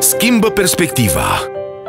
Schimbă perspectiva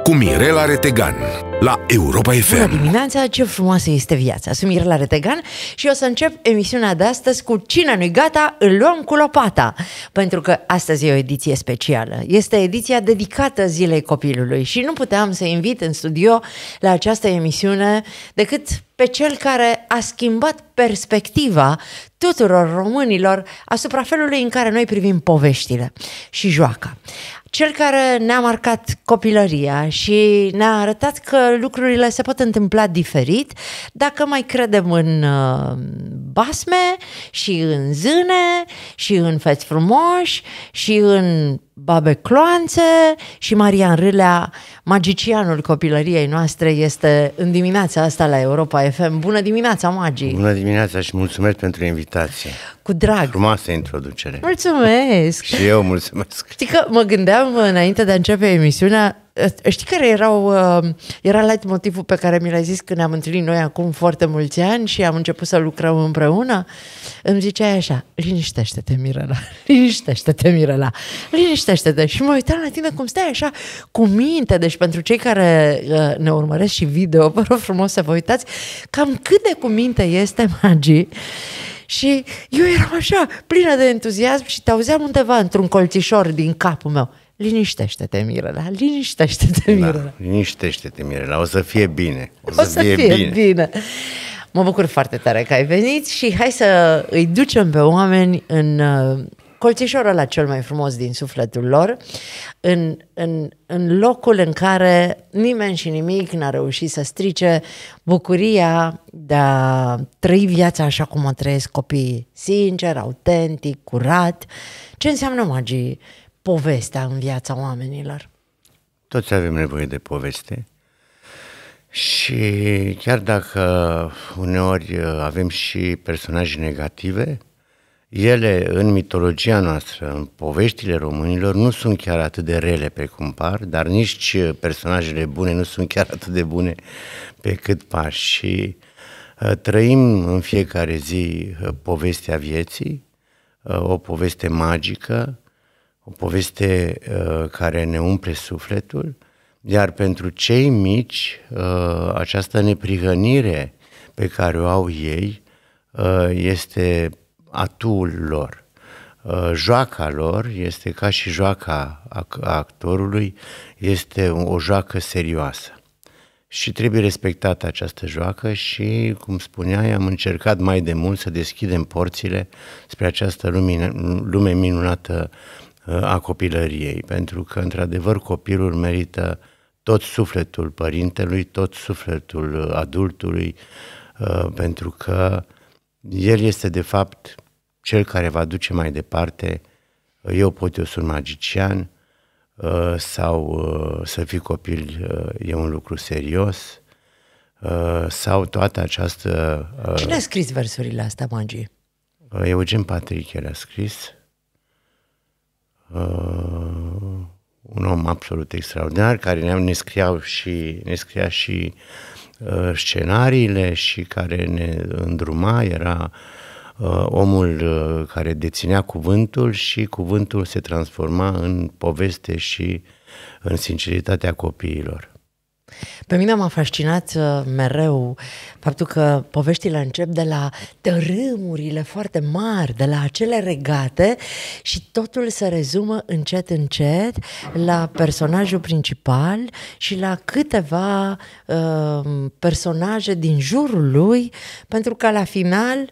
cu Mirela Retegan la Europa FM. Bună dimineața, ce frumoasă este viața. Sunt Mirela Retegan și o să încep emisiunea de astăzi cu Cine nu gata, îl luăm cu lopata. Pentru că astăzi e o ediție specială. Este ediția dedicată Zilei Copilului și nu puteam să invit în studio la această emisiune decât pe cel care a schimbat perspectiva tuturor românilor asupra felului în care noi privim poveștile și joaca. Cel care ne-a marcat copilăria și ne-a arătat că lucrurile se pot întâmpla diferit dacă mai credem în uh, basme și în zâne și în feți frumoși și în babe cloanțe și Marian Râlea, magicianul copilăriei noastre, este în dimineața asta la Europa FM. Bună dimineața, magii! Bună dimineața și mulțumesc pentru invitație! invitație. Cu drag. Frumoasă introducere. Mulțumesc. și eu mulțumesc. Știi că mă gândeam înainte de a începe emisiunea, ă, știi care erau, ă, era light motivul pe care mi l-ai zis când ne-am întâlnit noi acum foarte mulți ani și am început să lucrăm împreună? Îmi ziceai așa, liniștește-te, Mirela, liniștește-te, Mirela, liniștește-te. Și mă uitam la tine cum stai așa, cu minte, deci pentru cei care ă, ne urmăresc și video, vă rog frumos să vă uitați cam cât de cu minte este magii. Și eu eram așa, plină de entuziasm și te auzeam undeva într-un colțișor din capul meu. Liniștește-te, Mirela, liniștește-te, da, Mirela. Da, liniștește-te, Mirela, o să fie bine. O să, o să fie, fie bine. bine. Mă bucur foarte tare că ai venit și hai să îi ducem pe oameni în uh, colțișorul la cel mai frumos din sufletul lor, în, în, în locul în care nimeni și nimic n-a reușit să strice bucuria de a trăi viața așa cum o trăiesc copiii, sincer, autentic, curat. Ce înseamnă magii povestea în viața oamenilor? Toți avem nevoie de poveste. Și chiar dacă uneori uh, avem și personaje negative, ele, în mitologia noastră, în poveștile românilor, nu sunt chiar atât de rele pe cum par, dar nici personajele bune nu sunt chiar atât de bune pe cât par. Și uh, trăim în fiecare zi uh, povestea vieții, uh, o poveste magică, o poveste care ne umple sufletul, iar pentru cei mici, această neprihănire pe care o au ei este atul lor. Uh, joaca lor este ca și joaca actorului, este o joacă serioasă. Și trebuie respectată această joacă și, cum spuneai, am încercat mai de mult să deschidem porțile spre această lume, lume minunată uh, a copilăriei, pentru că, într-adevăr, copilul merită tot sufletul părintelui, tot sufletul uh, adultului, pentru că el este, de fapt, cel care va duce mai departe, eu pot, eu sunt magician, uh, sau uh, să fii copil uh, e un lucru serios, sau toată această... Cine a scris versurile astea, magie? Eugen Patrick le-a scris. Un om absolut extraordinar care ne scria și, ne scria și scenariile și care ne îndruma, era uh, Uh, omul uh, care deținea cuvântul și cuvântul se transforma în poveste și în sinceritatea copiilor. Pe mine m-a fascinat uh, mereu faptul că poveștile încep de la tărâmurile foarte mari, de la acele regate și totul se rezumă încet, încet la personajul principal și la câteva uh, personaje din jurul lui, pentru că la final uh,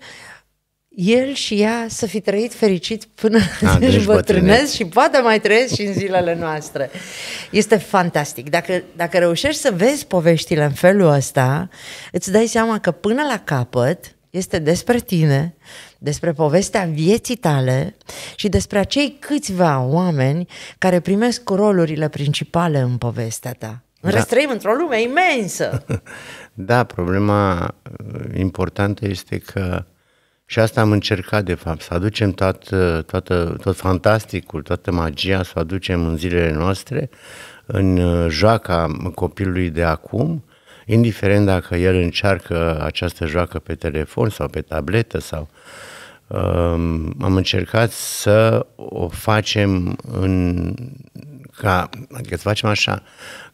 el și ea să fi trăit fericit până A, își deci bătrânesc și poate mai trăiesc și în zilele noastre. Este fantastic. Dacă, dacă reușești să vezi poveștile în felul ăsta, îți dai seama că până la capăt este despre tine, despre povestea vieții tale și despre acei câțiva oameni care primesc rolurile principale în povestea ta. În da. trăim într-o lume imensă. da, problema importantă este că și asta am încercat, de fapt, să aducem tot, tot tot fantasticul, toată magia, să o aducem în zilele noastre, în uh, joaca copilului de acum, indiferent dacă el încearcă această joacă pe telefon sau pe tabletă sau um, am încercat să o facem în ca, adică să facem așa,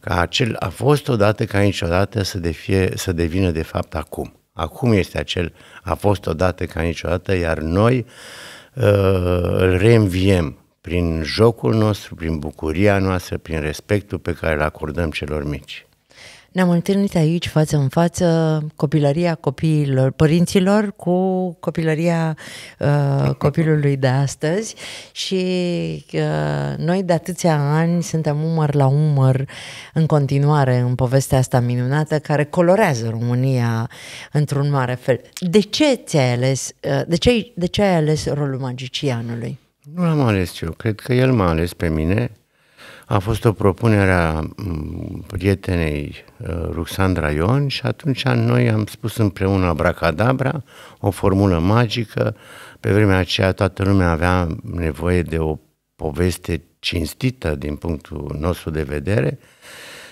ca acel a fost odată ca niciodată să, de fie, să devină de fapt acum. Acum este acel, a fost odată ca niciodată, iar noi uh, îl reînviem prin jocul nostru, prin bucuria noastră, prin respectul pe care îl acordăm celor mici. Ne-am întâlnit aici față în față copilăria copiilor, părinților cu copilăria uh, păi, copilului de astăzi și uh, noi de atâția ani suntem umăr la umăr în continuare în povestea asta minunată care colorează România într-un mare fel. De ce ți-ai ales, uh, de, ce, de ce ai ales rolul magicianului? Nu l-am ales eu, cred că el m-a ales pe mine a fost o propunere a prietenei uh, Ruxandra Ion și atunci noi am spus împreună Bracadabra, o formulă magică. Pe vremea aceea toată lumea avea nevoie de o poveste cinstită din punctul nostru de vedere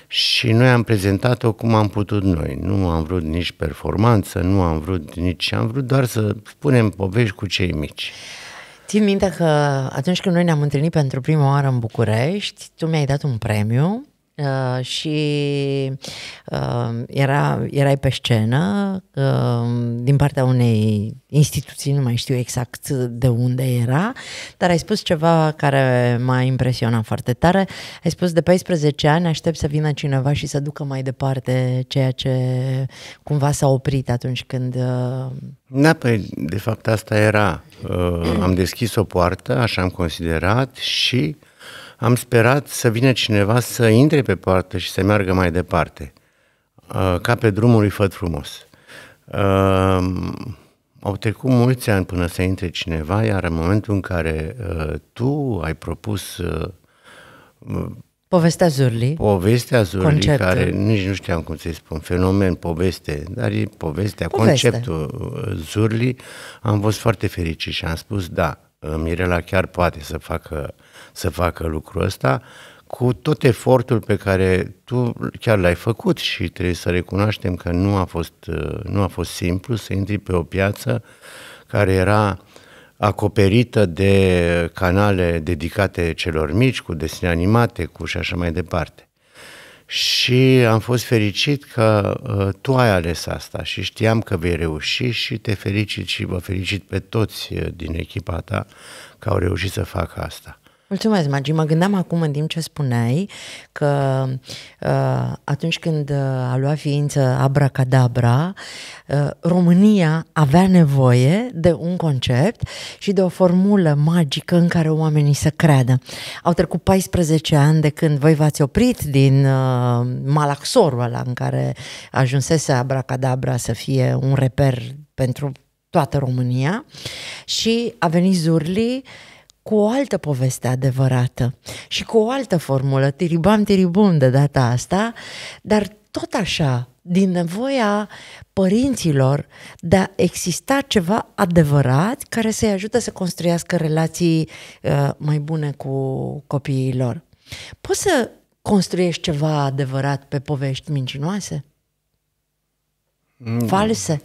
și noi am prezentat-o cum am putut noi. Nu am vrut nici performanță, nu am vrut nici... Am vrut doar să spunem povești cu cei mici. Țin minte că atunci când noi ne-am întâlnit pentru prima oară în București, tu mi-ai dat un premiu Uh, și uh, era, erai pe scenă uh, din partea unei instituții, nu mai știu exact de unde era, dar ai spus ceva care m-a impresionat foarte tare. Ai spus de 14 ani aștept să vină cineva și să ducă mai departe ceea ce cumva s-a oprit atunci când... Uh, da, păi de fapt asta era. Uh, am deschis o poartă, așa am considerat și uh, am sperat să vină cineva să intre pe poartă și să meargă mai departe, uh, ca pe drumul lui Făt Frumos. Uh, au trecut mulți ani până să intre cineva, iar în momentul în care uh, tu ai propus Povestea Zurli. Povestea Zurli, conceptul. care nici nu știam cum să-i spun, fenomen, poveste, dar e povestea, Poveste. conceptul Zurli. Am fost foarte fericit și am spus, da, Mirela chiar poate să facă să facă lucrul ăsta cu tot efortul pe care tu chiar l-ai făcut și trebuie să recunoaștem că nu a fost, uh, nu a fost simplu să intri pe o piață care era acoperită de canale dedicate celor mici, cu desene animate, cu și așa mai departe. Și am fost fericit că uh, tu ai ales asta și știam că vei reuși și te felicit și vă felicit pe toți uh, din echipa ta că au reușit să facă asta. Mulțumesc, Magi. Mă gândeam acum în timp ce spuneai că uh, atunci când uh, a luat ființă Abracadabra, uh, România avea nevoie de un concept și de o formulă magică în care oamenii să creadă. Au trecut 14 ani de când voi v-ați oprit din malaxorul ăla în care ajunsese Abracadabra să fie un reper pentru toată România și a venit Zurli uh, cu o altă poveste adevărată și cu o altă formulă, tiribam tiribum de data asta, dar tot așa, din nevoia părinților de a exista ceva adevărat care să-i ajute să construiască relații uh, mai bune cu copiii lor. Poți să construiești ceva adevărat pe povești mincinoase? Mm. False?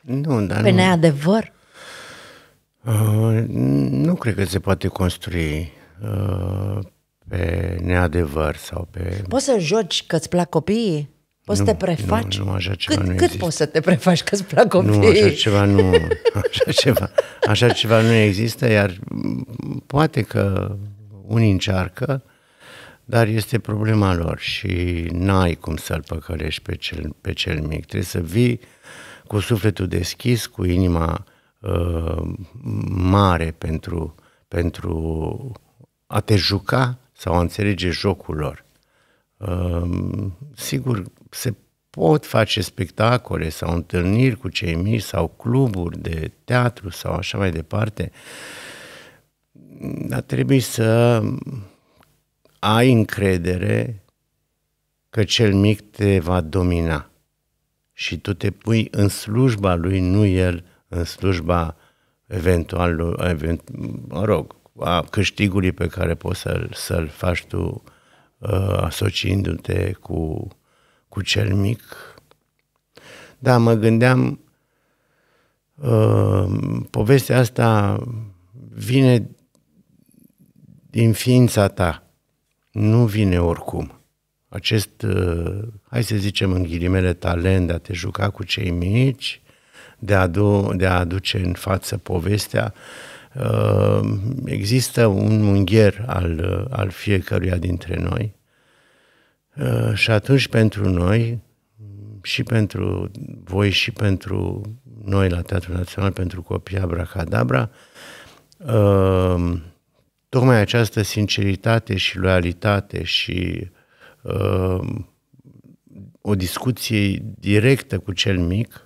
Nu, dar Pe nu. neadevăr? Uh, nu cred că se poate construi uh, pe neadevăr sau pe... Poți să joci că-ți plac copiii? Poți nu, să te prefaci? Nu, nu așa ceva cât, nu există. Cât poți să te prefaci că-ți plac copiii? Nu, așa ceva nu, așa ceva, așa ceva nu există, iar poate că unii încearcă, dar este problema lor și n-ai cum să-l păcălești pe cel, pe cel mic. Trebuie să vii cu sufletul deschis, cu inima Uh, mare pentru, pentru a te juca sau a înțelege jocul lor. Uh, sigur, se pot face spectacole sau întâlniri cu cei mici sau cluburi de teatru sau așa mai departe, dar trebuie să ai încredere că cel mic te va domina și tu te pui în slujba lui, nu el în slujba eventual, event, mă rog, a câștigului pe care poți să-l, să-l faci tu uh, asociindu-te cu, cu cel mic. Da, mă gândeam, uh, povestea asta vine din ființa ta, nu vine oricum. Acest, uh, hai să zicem în ghilimele, talent de a te juca cu cei mici, de a, adu- de a aduce în față povestea, uh, există un mungher al, al fiecăruia dintre noi uh, și atunci pentru noi și pentru voi și pentru noi la Teatrul Național pentru Copii Abracadabra, uh, tocmai această sinceritate și loialitate și o discuție directă cu cel mic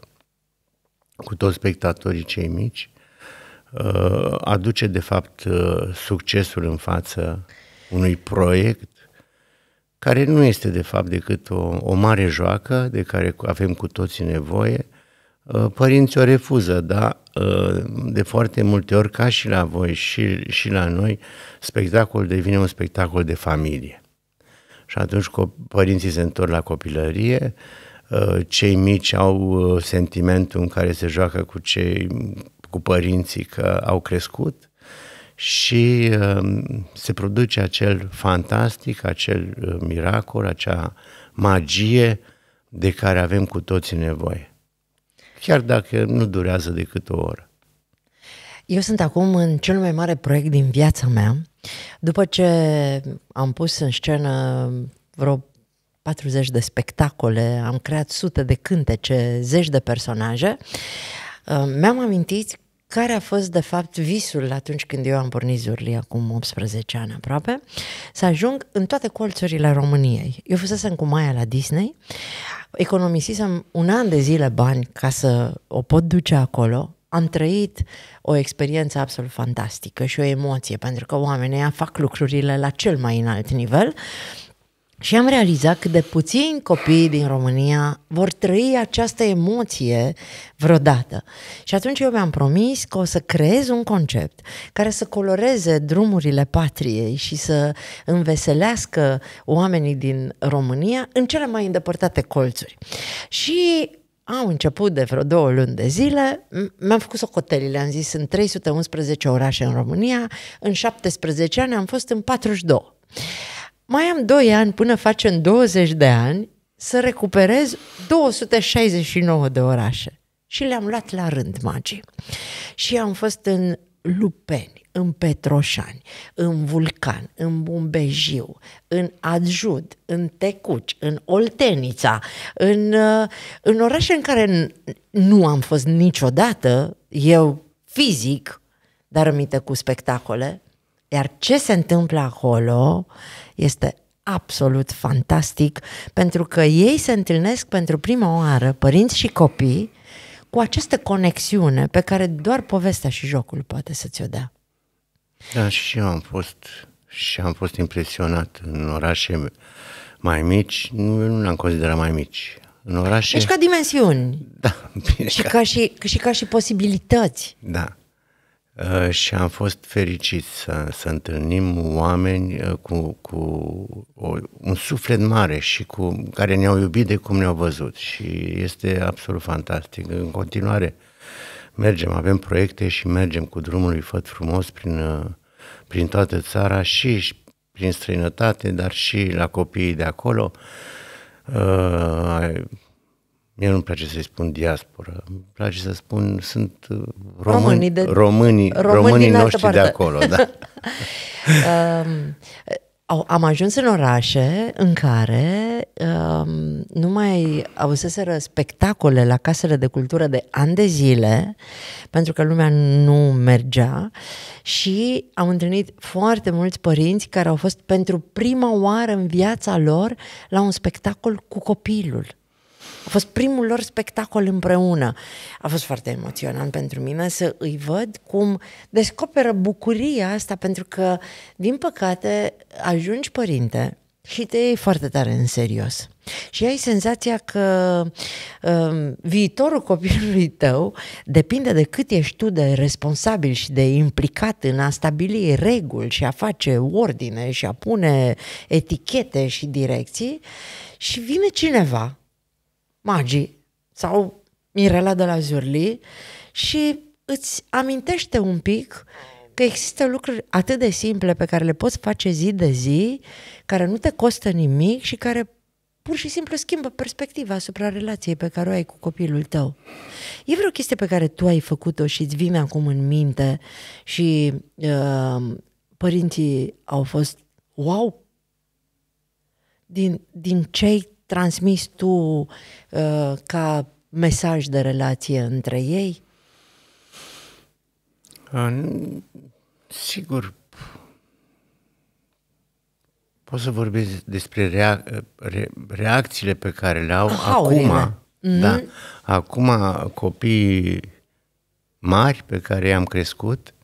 cu toți spectatorii cei mici, uh, aduce de fapt uh, succesul în față unui proiect care nu este de fapt decât o, o mare joacă de care avem cu toții nevoie. Uh, părinții o refuză, dar de foarte multe ori, ca și la voi și, și la noi, spectacolul devine un spectacol de familie. Și atunci părinții se întorc la copilărie, Uh, cei mici au uh, sentimentul în care se joacă cu cei cu părinții că au crescut și um, se produce acel fantastic, acel uh, miracol, acea magie de care avem cu toții nevoie. Chiar dacă nu durează decât o oră. Eu sunt acum în cel mai mare proiect din viața mea. După ce am pus în scenă vreo 40 de spectacole, am creat sute de cântece, zeci de personaje, uh, mi-am amintit care a fost de fapt visul atunci când eu am pornit Zurli acum 18 ani aproape, să ajung în toate colțurile României. Eu fusesem cu Maia la Disney, economisisem un an de zile bani ca să o pot duce acolo, am trăit o experiență absolut fantastică și o emoție, pentru că oamenii fac lucrurile la cel mai înalt nivel și am realizat cât de puțini copii din România vor trăi această emoție vreodată. Și atunci eu mi-am promis că o să creez un concept care să coloreze drumurile patriei și să înveselească oamenii din România în cele mai îndepărtate colțuri. Și am început de vreo două luni de zile, mi-am făcut socotelile, am zis sunt 311 orașe în România, în 17 ani am fost în 42 mai am 2 ani până facem 20 de ani să recuperez 269 de orașe. Și le-am luat la rând, magii. Și am fost în Lupeni, în Petroșani, în Vulcan, în Bumbejiu, în Adjud, în Tecuci, în Oltenița, în, uh, în orașe în care nu am fost niciodată, eu fizic, dar rămită cu spectacole. Iar ce se întâmplă acolo este absolut fantastic pentru că ei se întâlnesc pentru prima oară, părinți și copii, cu această conexiune pe care doar povestea și jocul poate să ți-o dea. Da, și eu am fost și am fost impresionat în orașe mai mici, nu, nu le-am considerat mai mici. În orașe... Deci ca dimensiuni. Da. Și ca, și, și ca și posibilități. Da. Uh, și am fost fericit să, să întâlnim oameni uh, cu, cu o, un suflet mare și cu care ne-au iubit de cum ne-au văzut și este absolut fantastic. În continuare mergem, avem proiecte și mergem cu drumul lui Făt Frumos prin, uh, prin toată țara și prin străinătate, dar și la copiii de acolo. Uh, Mie nu-mi place să-i spun diaspora. îmi place să spun sunt uh, români, românii, de, românii, românii, românii noștri de acolo. Da. um, am ajuns în orașe în care um, nu mai auseseră spectacole la casele de cultură de ani de zile, pentru că lumea nu mergea și am întâlnit foarte mulți părinți care au fost pentru prima oară în viața lor la un spectacol cu copilul a fost primul lor spectacol împreună. A fost foarte emoționant pentru mine să îi văd cum descoperă bucuria asta, pentru că, din păcate, ajungi părinte și te iei foarte tare în serios. Și ai senzația că um, viitorul copilului tău depinde de cât ești tu de responsabil și de implicat în a stabili reguli și a face ordine și a pune etichete și direcții și vine cineva magii sau Mirela de la Zurli și îți amintește un pic că există lucruri atât de simple pe care le poți face zi de zi, care nu te costă nimic și care pur și simplu schimbă perspectiva asupra relației pe care o ai cu copilul tău. E vreo chestie pe care tu ai făcut-o și îți vine acum în minte și uh, părinții au fost wow din, din ce ai transmis tu uh, ca mesaj de relație între ei? În... Uh, sigur, pot să vorbesc despre rea, re, reacțiile pe care le au acum. Mm-hmm. Da, acum copiii mari pe care i-am crescut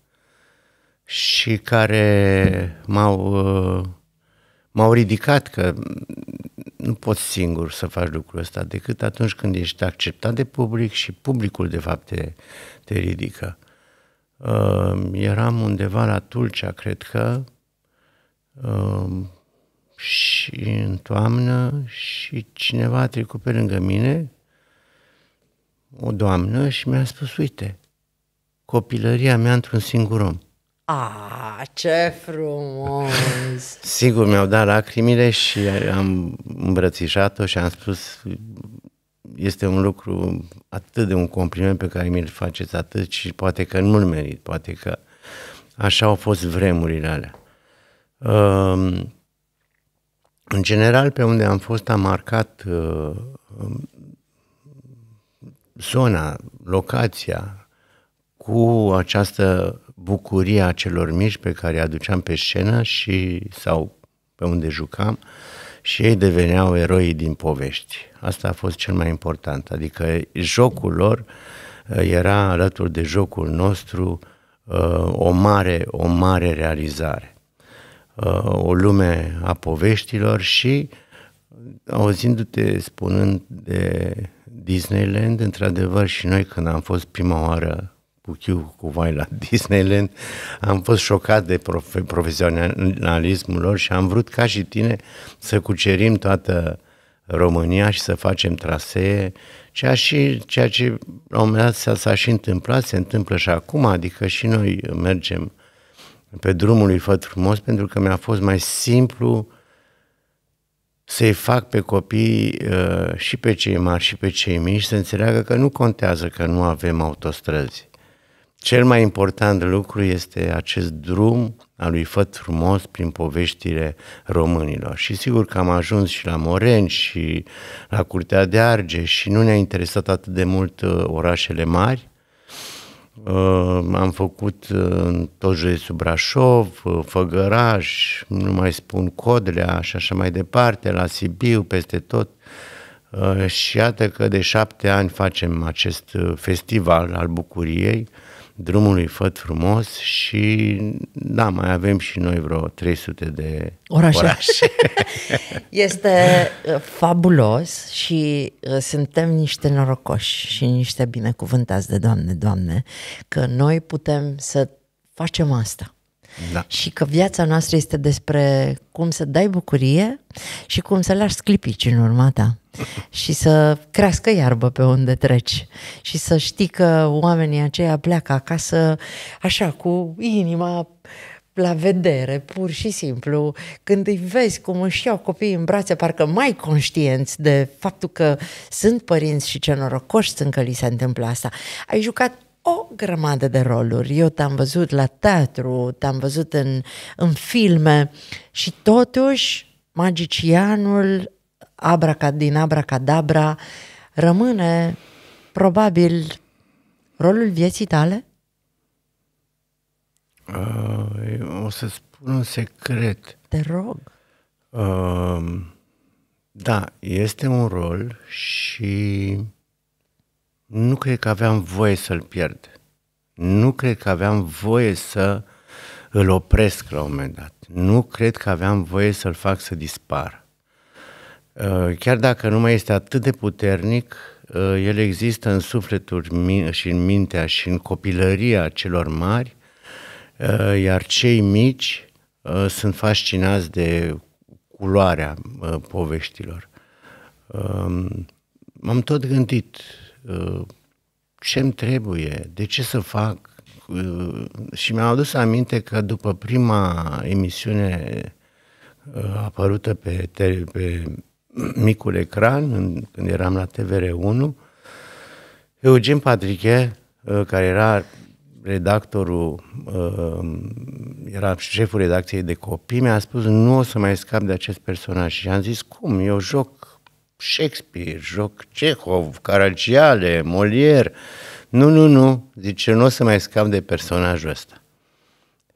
și care m-au, uh, m-au ridicat, că nu poți singur să faci lucrul ăsta decât atunci când ești acceptat de public și publicul de fapt te, te ridică. Uh, eram undeva la Tulcea, cred că, uh, și în toamnă și cineva a trecut pe lângă mine, o doamnă, și mi-a spus, uite, copilăria mea într-un singur om. Ah, ce frumos! Sigur, mi-au dat lacrimile și am îmbrățișat-o și am spus este un lucru atât de un compliment pe care mi-l faceți atât și poate că nu-l merit, poate că așa au fost vremurile alea. Ehm, în general, pe unde am fost, am marcat ehm, zona, locația cu această bucuria celor mici pe care îi aduceam pe scenă și sau pe unde jucam și ei deveneau eroii din povești. Asta a fost cel mai important, adică jocul lor uh, era alături de jocul nostru uh, o mare, o mare realizare. Uh, o lume a poveștilor și auzindu-te spunând de Disneyland, într-adevăr și noi când am fost prima oară cu Chiu, cu Vai la Disneyland, am fost șocat de prof- profesionalismul lor și am vrut ca și tine să cucerim toată România și să facem trasee, ceea, și, ceea ce la un moment dat s-a, s-a și întâmplat, se întâmplă și acum, adică și noi mergem pe drumul lui Făt Frumos pentru că mi-a fost mai simplu să-i fac pe copii uh, și pe cei mari și pe cei mici să înțeleagă că nu contează că nu avem autostrăzi cel mai important lucru este acest drum al lui Făt Frumos prin poveștile românilor. Și sigur că am ajuns și la Moreni și la Curtea de Arge și nu ne-a interesat atât de mult uh, orașele mari. Uh, am făcut uh, tot județul Brașov, Făgăraș, nu mai spun Codlea și așa mai departe, la Sibiu, peste tot. Și iată că de șapte ani facem acest festival al bucuriei, drumului Făt Frumos și da, mai avem și noi vreo 300 de orașe. orașe. este uh, fabulos și uh, suntem niște norocoși și niște binecuvântați de Doamne, Doamne, că noi putem să facem asta. Da. Și că viața noastră este despre cum să dai bucurie și cum să lași sclipici în urma ta și să crească iarbă pe unde treci și să știi că oamenii aceia pleacă acasă așa cu inima la vedere, pur și simplu, când îi vezi cum își iau copiii în brațe, parcă mai conștienți de faptul că sunt părinți și ce norocoși sunt că li se întâmplă asta. Ai jucat o grămadă de roluri. Eu te-am văzut la teatru, te-am văzut în, în filme și totuși magicianul abraca, din abracadabra rămâne probabil rolul vieții tale? Uh, o să spun un secret. Te rog. Uh, da, este un rol și nu cred că aveam voie să-l pierd. Nu cred că aveam voie să îl opresc la un moment dat. Nu cred că aveam voie să-l fac să dispară. Uh, chiar dacă nu mai este atât de puternic, uh, el există în sufletul și în mintea și în copilăria celor mari, uh, iar cei mici sunt fascinați de culoarea poveștilor. Um, m-am tot gândit Uh, ce-mi trebuie, de ce să fac. Uh, și mi-am adus aminte că după prima emisiune uh, apărută pe, pe micul ecran, când eram la TVR1, Eugen Patriche, care era redactorul, era șeful redacției de copii, mi-a spus nu o să mai scap de acest personaj. Și am zis, cum? Eu joc Shakespeare, joc Cehov, Caragiale, Molière. Nu, nu, nu, zice, nu o să mai scap de personajul ăsta.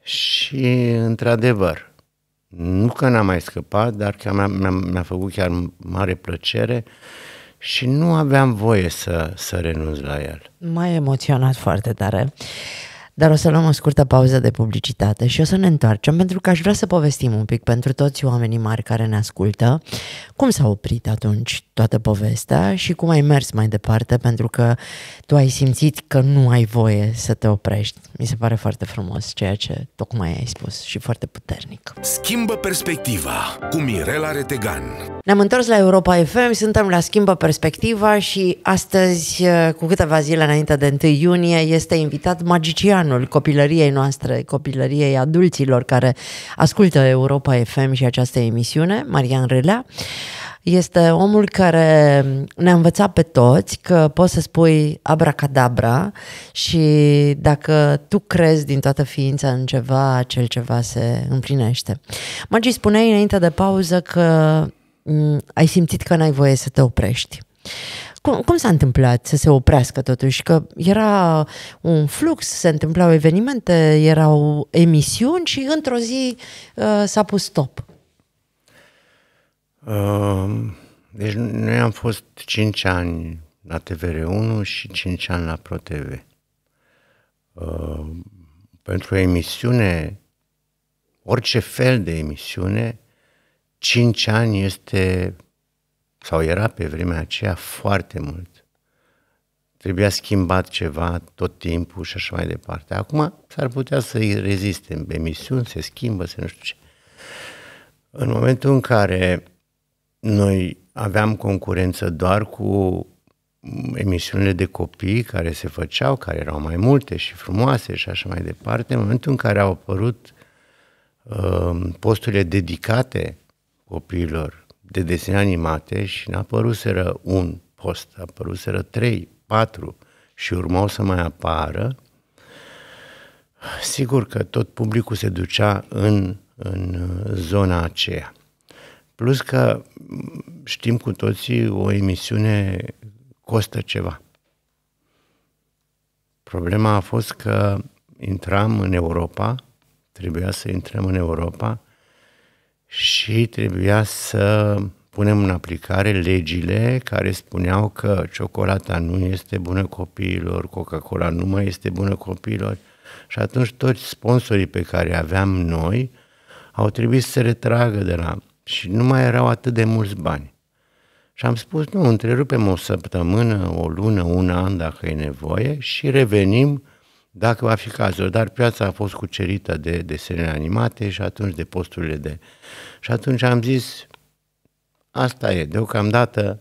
Și, într-adevăr, nu că n-am mai scăpat, dar că mi-a, mi-a, făcut chiar mare plăcere și nu aveam voie să, să renunț la el. M-a emoționat foarte tare. Uh, dar o să luăm o scurtă pauză de publicitate și o să ne întoarcem pentru că aș vrea să povestim un pic pentru toți oamenii mari care ne ascultă cum s-a oprit atunci toată povestea și cum ai mers mai departe pentru că tu ai simțit că nu ai voie să te oprești. Mi se pare foarte frumos ceea ce tocmai ai spus și foarte puternic. Schimbă perspectiva cu Mirela Retegan ne-am întors la Europa FM, suntem la Schimbă Perspectiva și astăzi, uh, cu câteva zile înainte de 1 iunie, este invitat magicianul copilăriei noastre, copilăriei adulților care ascultă Europa FM și această emisiune, Marian Relea. Este omul care ne-a învățat pe toți că poți să spui abracadabra și dacă tu crezi din toată ființa în ceva, acel ceva se împlinește. Magii spuneai înainte de pauză că Mm, ai simțit că n-ai voie să te oprești. Cum, cum s-a întâmplat să se oprească totuși? Că era un flux, se întâmplau evenimente, erau emisiuni și într-o zi uh, s-a pus stop. Uh, deci noi am fost 5 ani la TVR1 și 5 ani la ProTV. Uh, um, pentru emisiune, orice fel de emisiune, 5 ani este, sau era pe vremea aceea, foarte mult. Trebuia schimbat ceva tot timpul și așa mai departe. Acum s-ar putea să-i reziste. Emisiuni se schimbă, se nu știu ce. În momentul în care noi aveam concurență doar cu emisiunile de copii care se făceau, care erau mai multe și frumoase și așa mai departe, în momentul în care au apărut uh, posturile dedicate copiilor de desene animate și n-apăruseră un post, a apăruseră trei, patru și urmau să mai apară, sigur că tot publicul se ducea în, în zona aceea. Plus că știm cu toții, o emisiune costă ceva. Problema a fost că intram în Europa, trebuia să intrăm în Europa și trebuia să punem în aplicare legile care spuneau că ciocolata nu este bună copiilor, Coca-Cola nu mai este bună copiilor. Și atunci toți sponsorii pe care aveam noi au trebuit să se retragă de la... Și nu mai erau atât de mulți bani. Și am spus, nu, întrerupem o săptămână, o lună, un an dacă e nevoie și revenim dacă va fi cazul, dar piața a fost cucerită de desenele animate și atunci de posturile de... Și atunci am zis, asta e, deocamdată,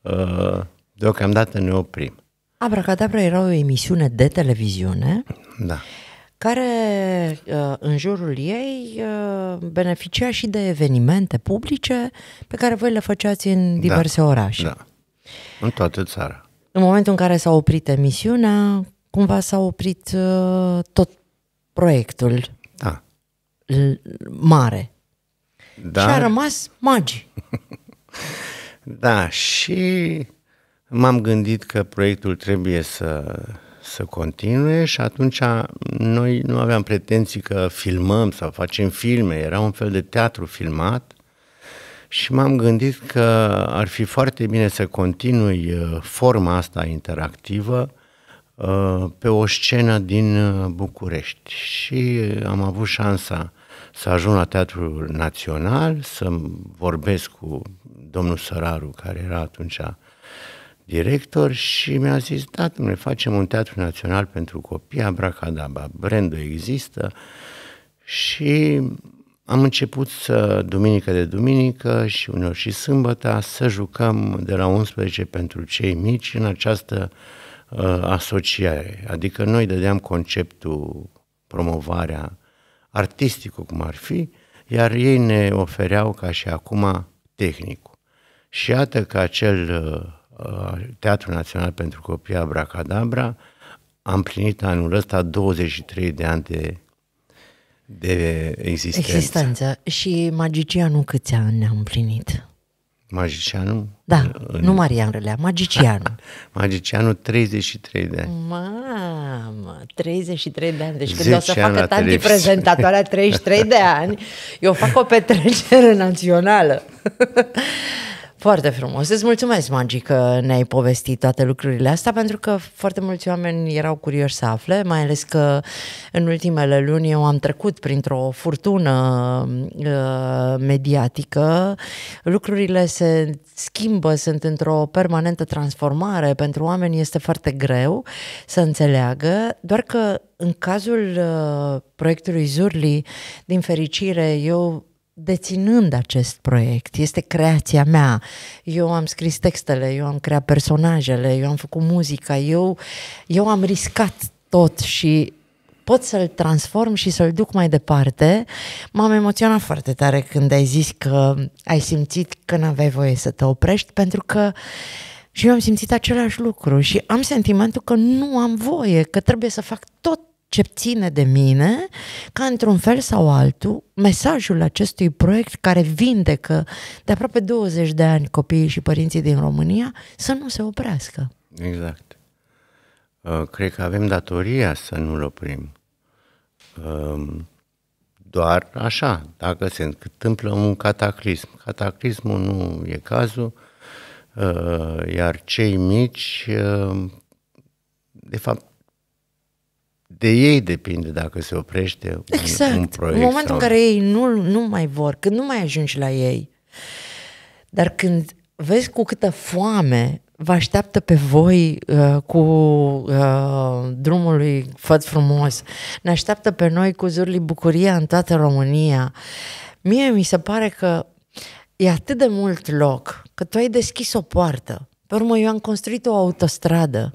uh, deocamdată ne oprim. Abracadabra era o emisiune de televiziune da. care uh, în jurul ei uh, beneficia și de evenimente publice pe care voi le făceați în diverse da. orașe. Da. În toată țara. În momentul în care s-a oprit emisiunea, cumva s-a oprit uh, tot proiectul da. mare. Da. Și a rămas magi. da, și m-am gândit că proiectul trebuie să, să continue și atunci noi nu aveam pretenții că filmăm sau facem filme, era un fel de teatru filmat și m-am gândit că ar fi foarte bine să continui uh, forma asta interactivă Uh, pe o scenă din uh, București și am avut șansa să ajung la Teatrul Național, să vorbesc cu domnul Săraru, care era atunci director și mi-a zis, da, ne facem un teatru național pentru copii, abracadabra, brandul există și am început să, duminică de duminică și uneori și sâmbătă, să jucăm de la 11 pentru cei mici în această uh, Uh, asociare. Adică noi dădeam conceptul, promovarea artistică cum ar fi, iar ei ne ofereau ca și acum tehnicul. Și iată că acel uh, uh, teatru Național pentru Copii Abracadabra a împlinit anul ăsta 23 de ani de, de existență. Existența Și magicianul câți ani ne-a împlinit? Magicianul? Da, în... nu Marian Rălea, magicianul. magicianul 33 de ani. Mamă, 33 de ani. Deci când o să facă tanti prezentatoarea 33 de ani, eu fac o petrecere națională. Foarte frumos. Îți mulțumesc, Magi, că ne-ai povestit toate lucrurile astea, pentru că foarte mulți oameni erau curioși să afle, mai ales că în ultimele luni eu am trecut printr-o furtună uh, mediatică. Lucrurile se schimbă, sunt într-o permanentă transformare. Pentru oameni este foarte greu să înțeleagă, doar că în cazul uh, proiectului Zurli, din fericire, eu deținând acest proiect, este creația mea. Eu am scris textele, eu am creat personajele, eu am făcut muzica, eu, eu am riscat tot și pot să-l transform și să-l duc mai departe. M-am emoționat foarte tare când ai zis că ai simțit că n-aveai voie să te oprești, pentru că și eu am simțit același lucru și am sentimentul că nu am voie, că trebuie să fac tot ce ține de mine, ca într-un fel sau altul, mesajul acestui proiect care vindecă de aproape 20 de ani copiii și părinții din România să nu se oprească. Exact. Uh, cred că avem datoria să nu-l oprim. Um, doar așa, dacă se întâmplă un cataclism. Cataclismul nu e cazul, uh, iar cei mici, uh, de fapt, de ei depinde dacă se oprește un, exact. un proiect. În momentul sau... în care ei nu, nu mai vor, când nu mai ajungi la ei, dar când vezi cu câtă foame vă așteaptă pe voi uh, cu uh, drumul lui Făt Frumos, ne așteaptă pe noi cu zurli bucuria în toată România. Mie mi se pare că e atât de mult loc, că tu ai deschis o poartă pe urmă, eu am construit o autostradă.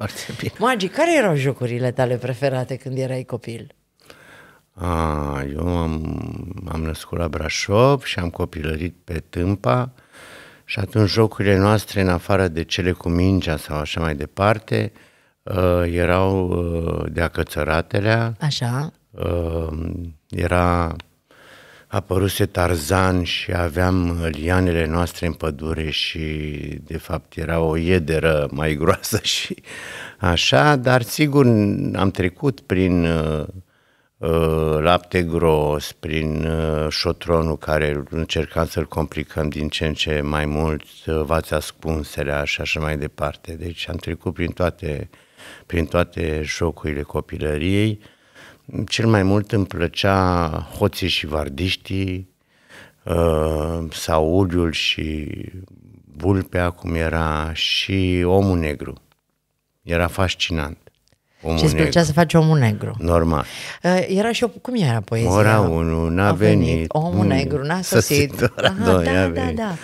Magi, care erau jocurile tale preferate când erai copil? A, eu am, am născut la Brașov și am copilărit pe Tâmpa și atunci jocurile noastre, în afară de cele cu mingea sau așa mai departe, uh, erau uh, de acățăratelea. Așa. Uh, era apăruse Tarzan și aveam lianele noastre în pădure și de fapt era o iederă mai groasă și așa, dar sigur am trecut prin uh, uh, lapte gros, prin uh, șotronul care încercam să-l complicăm din ce în ce mai mult, uh, vața ascunselea și așa mai departe. Deci am trecut prin toate, prin toate jocurile copilăriei. Uh, cel mai mult îmi plăcea hoții și vardiștii sau uliul și vulpea, cum era, și omul negru. Era fascinant. Omul și îți plăcea negru. să faci omul negru. Normal. Era și o, cum era poezia? Ora 1, n-a a venit. venit. Omul negru, n-a sosit. Aha, doi, da, da, da,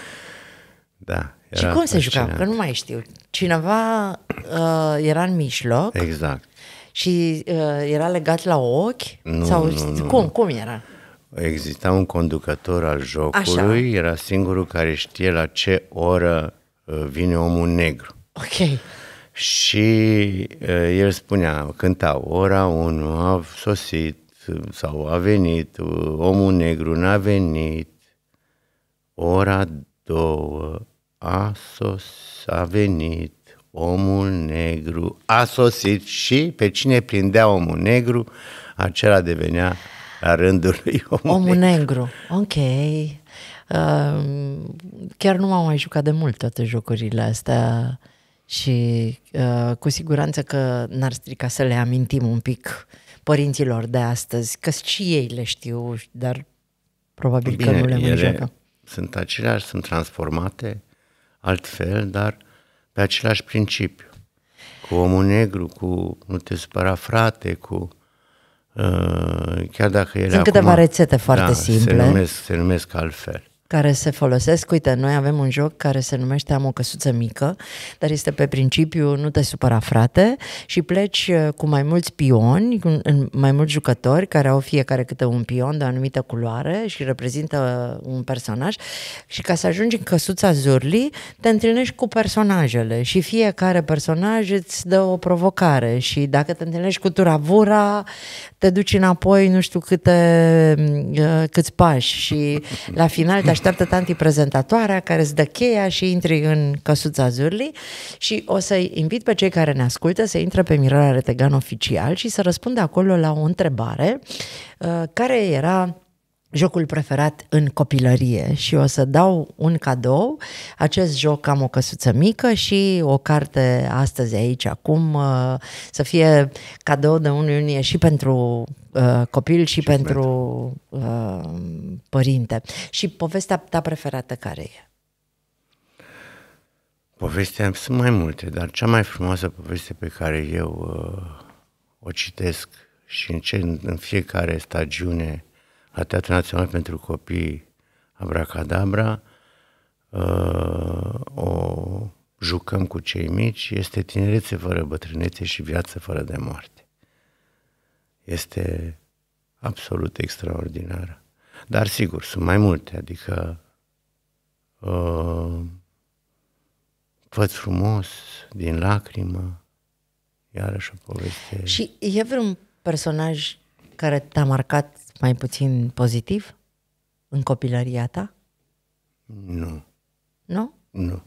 da. Era și cum fascinant. se juca? Că nu mai știu. Cineva uh, era în mijloc. Exact. Și uh, era legat la ochi? Nu, Sau nu, nu, cum, nu. cum era? Exista un conducător al jocului, Așa. era singurul care știe la ce oră uh, vine omul negru. Ok. Și uh, el spunea, cânta, ora 1 a sosit sau a venit, uh, omul negru n-a venit, ora 2 a sos, a venit, omul negru a sosit și pe cine prindea omul negru, acela devenea la rândul lui omul, omul negru. negru. Ok. Uh, chiar nu m-am mai jucat de mult toate jocurile astea și uh, cu siguranță că n-ar strica să le amintim un pic părinților de astăzi, că și ei le știu, dar probabil Bine, că nu le mai joacă. Sunt aceleași, sunt transformate altfel, dar pe același principiu. Cu omul negru, cu nu te spăra frate, cu uh, chiar dacă ele Sunt acum, câteva rețete foarte da, simple. Se numesc, se numesc altfel care se folosesc. Uite, noi avem un joc care se numește Am o căsuță mică, dar este pe principiu nu te supăra frate și pleci uh, cu mai mulți pioni, cu mai mulți jucători care au fiecare câte un pion de o anumită culoare și reprezintă uh, un personaj și ca să ajungi în căsuța Zurli te întâlnești cu personajele și fiecare personaj îți dă o provocare și dacă te întâlnești cu Turavura te duci înapoi nu știu câte mm, uh, câți pași și la final te așteaptă tanti prezentatoarea care îți dă cheia și intri în căsuța zurlii și o să-i invit pe cei care ne ascultă să intre pe Mirela Retegan oficial și să răspundă acolo la o întrebare uh, care era jocul preferat în copilărie și o să dau un cadou. Acest joc am o căsuță mică și o carte astăzi aici, acum, uh, să fie cadou de unul iunie și pentru uh, copil și, și pentru uh, părinte. Și povestea ta preferată care e? Povestea, sunt mai multe, dar cea mai frumoasă poveste pe care eu uh, o citesc și în, ce, în fiecare stagiune la Teatrul Național pentru Copii Abracadabra, uh, o jucăm cu cei mici, este tinerețe fără bătrânețe și viață fără de moarte. Este absolut extraordinară. Dar sigur, sunt mai multe, adică uh, Făți frumos, din lacrimă, iarăși o poveste. Și e vreun personaj care te-a marcat mai puțin pozitiv în copilăria ta? Nu. Nu? Nu.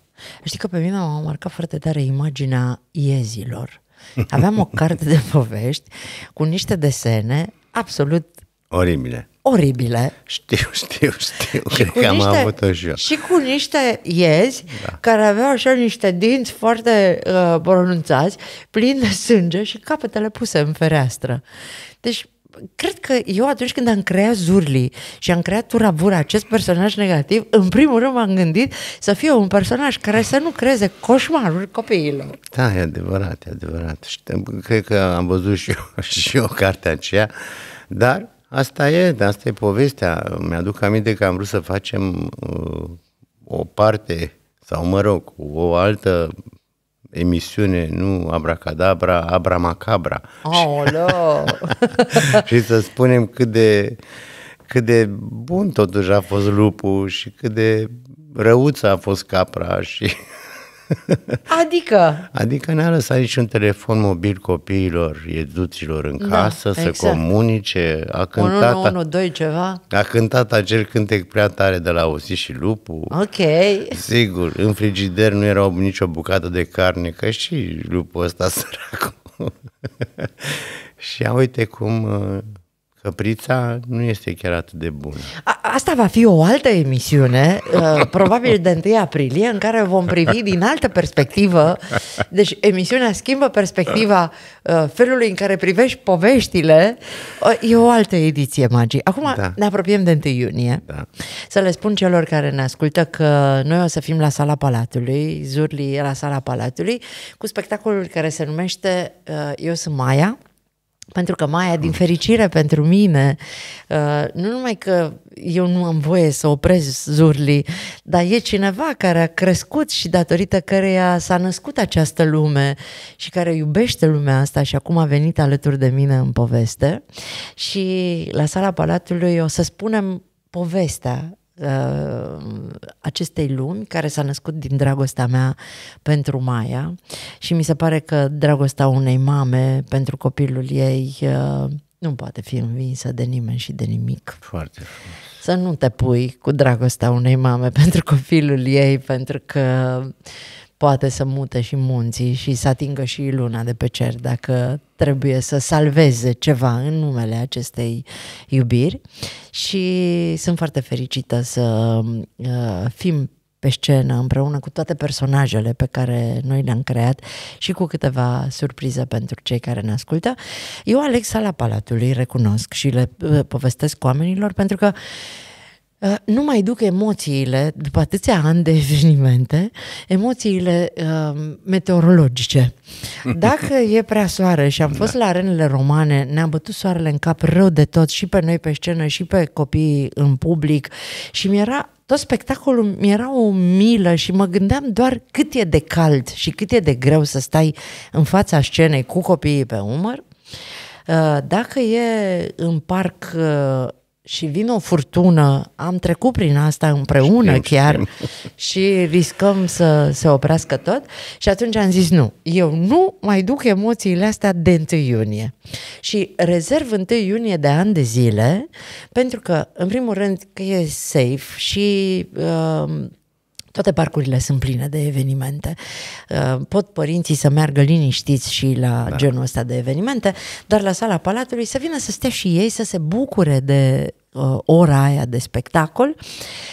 Știi că pe mine m-a marcat foarte tare imaginea iezilor. Aveam o carte de povești cu niște desene absolut Oribile. Oribile. Știu, știu, știu. Și Cred că niște, am avut-o și eu. Și cu niște iezi da. care aveau așa niște dinți foarte uh, pronunțați, plini de sânge și capetele puse în fereastră. Deci cred că eu atunci când am creat Zurli și am creat Turabura, acest personaj negativ, în primul rând m-am gândit să fie un personaj care să nu creeze coșmaruri copiilor. Da, e adevărat, e adevărat. Cred că am văzut și eu, și eu cartea aceea, dar asta e, asta e povestea. Mi-aduc aminte că am vrut să facem uh, o parte sau mă rog, o altă emisiune, nu abracadabra, abramacabra. Aoleo! și să spunem cât de, cât de bun totuși a fost lupul și cât de răuță a fost capra și... Adică? Adică n a lăsat niciun telefon mobil copiilor, educilor în da, casă, exact. să comunice. A cântat, 1, 1, 2, ceva. A cântat acel cântec prea tare de la Osi și Lupu. Ok. Sigur, în frigider nu era nicio bucată de carne, că și lupul ăsta săracul. și ia uite cum uh, Căprița nu este chiar atât de bună. A, asta va fi o altă emisiune, uh, probabil de 1 aprilie, în care vom privi din altă perspectivă. Deci emisiunea schimbă perspectiva uh, felului în care privești poveștile. Uh, e o altă ediție magii. Acum da. ne apropiem de 1 iunie. Da. Să le spun celor care ne ascultă că noi o să fim la Sala Palatului, Zurli la Sala Palatului, cu spectacolul care se numește Eu sunt Maia pentru că Maia, din fericire pentru mine, uh, nu numai că eu nu am voie să opresc zurli, dar e cineva care a crescut și datorită căreia s-a născut această lume și care iubește lumea asta și acum a venit alături de mine în poveste. Și la sala Palatului o să spunem povestea uh, acestei lumi care s-a născut din dragostea mea pentru Maia și mi se pare că dragostea unei mame pentru copilul ei uh, nu poate fi învinsă de nimeni și de nimic. Foarte frumos. Să nu te pui cu dragostea unei mame pentru copilul ei, pentru că poate să mute și munții și să atingă și luna de pe cer dacă trebuie să salveze ceva în numele acestei iubiri și sunt foarte fericită să uh, fim pe scenă împreună cu toate personajele pe care noi le-am creat și cu câteva surprize pentru cei care ne ascultă. Eu aleg sala Palatului, recunosc și le uh, povestesc cu oamenilor pentru că uh, Uh, nu mai duc emoțiile, după atâția ani de evenimente, emoțiile uh, meteorologice. Dacă e prea soare și am fost da. la arenele romane, ne-a bătut soarele în cap rău de tot, și pe noi pe scenă, și pe copii în public, și mi-era tot spectacolul mi era o milă și mă gândeam doar cât e de cald și cât e de greu să stai în fața scenei cu copiii pe umăr. Uh, dacă e în parc uh, și vine o furtună, am trecut prin asta împreună știm, chiar știm. și riscăm să se oprească tot. Și atunci am zis nu, eu nu mai duc emoțiile astea de 1 iunie. Și rezerv 1 iunie de ani de zile, pentru că, în primul rând, că e safe și... Uh, toate parcurile sunt pline de evenimente. Uh, pot părinții să meargă liniștiți și la da. genul ăsta de evenimente, dar la sala Palatului să vină să stea și ei, să se bucure de uh, ora aia de spectacol.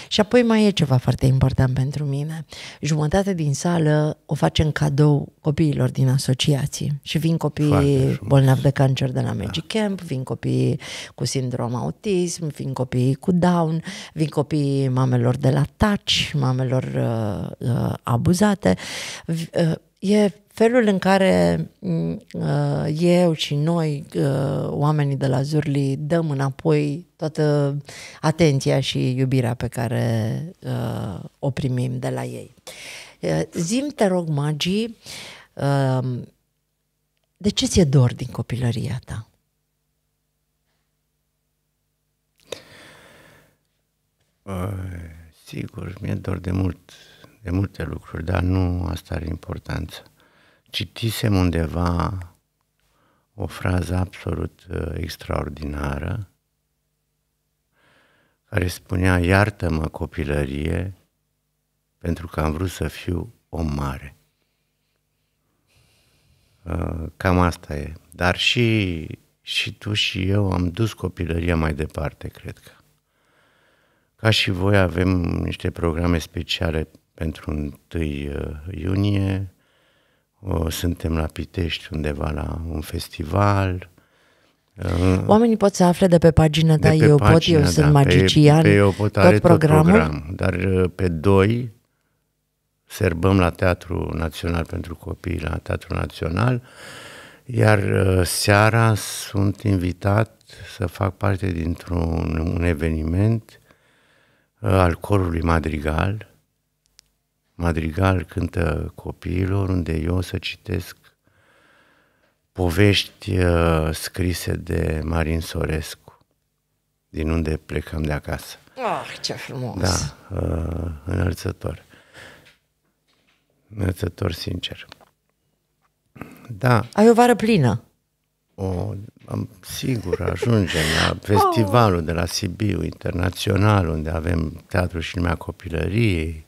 Și apoi mai e ceva foarte important pentru mine. Jumătate din sală o facem cadou copiilor din asociații. Și vin copii bolnavi de cancer de la da. Magic da. Camp, vin copii cu sindrom autism, vin copii cu Down, vin copii mamelor de la taci, mamelor uh, uh, abuzate. Uh, e felul în care mm, uh, eu și noi, uh, oamenii de la Zurli, dăm înapoi toată atenția și iubirea pe care uh, o primim de la ei. Zim, te rog, magii, de ce ți-e dor din copilăria ta? Sigur, mi-e dor de mult, de multe lucruri, dar nu asta are importanță citisem undeva o frază absolut uh, extraordinară care spunea, iartă-mă copilărie pentru că am vrut să fiu om mare. Uh, cam asta e. Dar și, și tu și eu am dus copilăria mai departe, cred că. Ca și voi avem niște programe speciale pentru 1 uh, iunie, Uh, suntem la Pitești undeva la un festival. Uh, Oamenii pot să afle de pe pagina ta, de pe eu pagina, pot, eu da, sunt magician, pe, pe eu pot, da, are tot programul. Tot program, dar uh, pe 2 serbăm la Teatrul Național pentru Copii, la Teatrul Național, iar seara sunt invitat să fac parte dintr-un un eveniment al corului Madrigal, madrigal cântă copiilor, unde eu o să citesc povești uh, scrise de Marin Sorescu, din unde plecăm de acasă. Ah, ce frumos! Da, uh, înălțător. Înălțător, sincer. Da. Ai o vară plină. O, am, sigur, ajungem la oh. festivalul de la Sibiu, internațional, unde avem teatru și lumea copilăriei,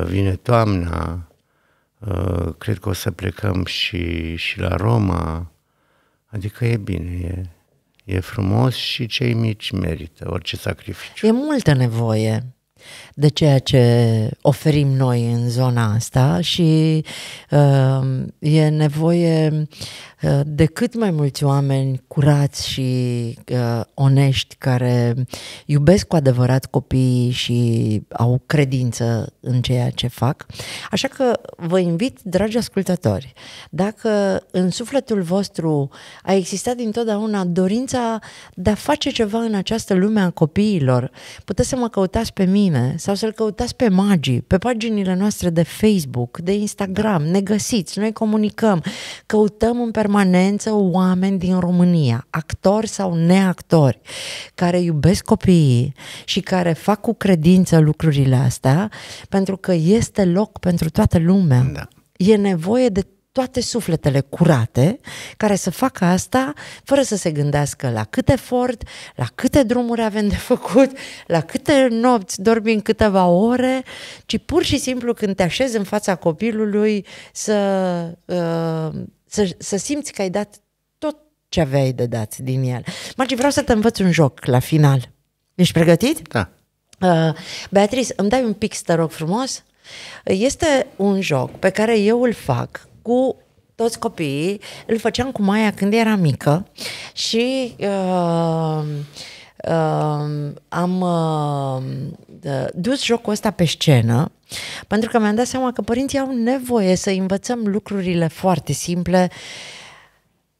vine toamna, uh, cred că o să plecăm și, și la Roma, adică e bine, e, e frumos și cei mici merită orice sacrificiu. E multă nevoie de ceea ce oferim noi în zona asta și uh, e nevoie uh, de cât mai mulți oameni curați și uh, onești care iubesc cu adevărat copiii și au credință în ceea ce fac. Așa că vă invit, dragi ascultători, dacă în sufletul vostru a existat dintotdeauna dorința de a face ceva în această lume a copiilor, puteți să mă căutați pe mine mine sau să-l căutați pe Magii, pe paginile noastre de Facebook, de Instagram, ne găsiți, noi comunicăm, căutăm în permanență oameni din România, actori sau neactori, care iubesc copiii și care fac cu credință lucrurile astea, pentru că este loc pentru toată lumea. Da. E nevoie de toate sufletele curate care să facă asta fără să se gândească la cât efort, la câte drumuri avem de făcut, la câte nopți dormim câteva ore, ci pur și simplu când te așezi în fața copilului să, uh, să, să simți că ai dat tot ce aveai de dat din el. Marci, vreau să te învăț un joc la final. Ești pregătit? Da. Uh, Beatrice, îmi dai un pic, te rog frumos? Este un joc pe care eu îl fac cu toți copiii, îl făceam cu Maia când era mică și uh, uh, am uh, dus jocul ăsta pe scenă pentru că mi-am dat seama că părinții au nevoie să învățăm lucrurile foarte simple uh,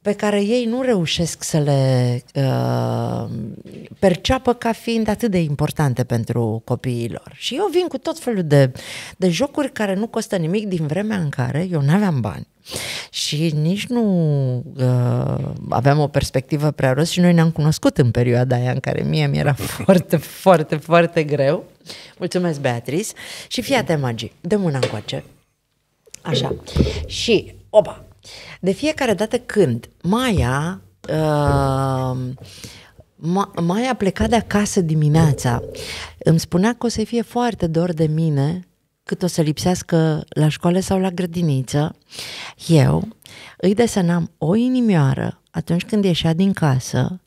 pe care ei nu reușesc să le uh, perceapă ca fiind atât de importante pentru copiilor. Și eu vin cu tot felul de, de jocuri care nu costă nimic din vremea în care eu nu aveam bani. Și nici nu uh, aveam o perspectivă prea rost și noi ne-am cunoscut în perioada aia în care mie mi-era foarte, foarte, foarte greu. Mulțumesc, Beatrice. Și fii atent, magii. de mâna încoace. Așa. Și, opa, de fiecare dată când Maia uh, Ma- Maia a plecat de acasă dimineața. Îmi spunea că o să fie foarte dor de mine cât o să lipsească la școală sau la grădiniță. Eu îi desenam o inimioară atunci când ieșea din casă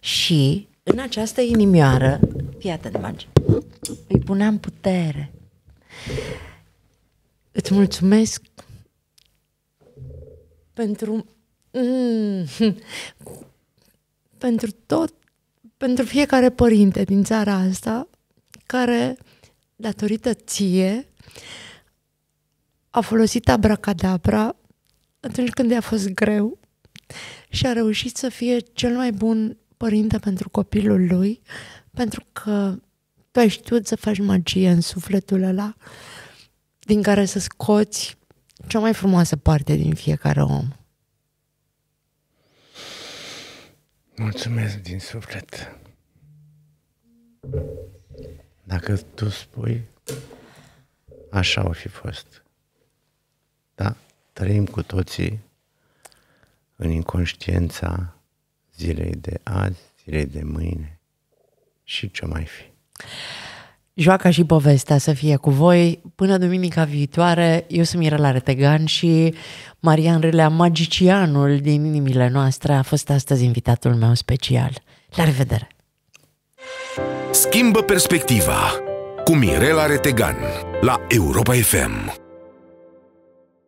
și în această inimioară, fii atent, Magi, îi puneam putere. Îți mulțumesc pentru mm, pentru tot, pentru fiecare părinte din țara asta care, datorită ție, a folosit abracadabra atunci când i-a fost greu și a reușit să fie cel mai bun părinte pentru copilul lui, pentru că tu ai știut să faci magie în sufletul ăla din care să scoți cea mai frumoasă parte din fiecare om. Mulțumesc din suflet. Dacă tu spui, așa o fi fost. Da? Trăim cu toții în inconștiența zilei de azi, zilei de mâine și ce mai fi. Joaca și povestea să fie cu voi. Până duminica viitoare, eu sunt Mirela Retegan și Marian Rilea, magicianul din inimile noastre, a fost astăzi invitatul meu special. La revedere! Schimbă perspectiva cu Mirela Retegan la Europa FM.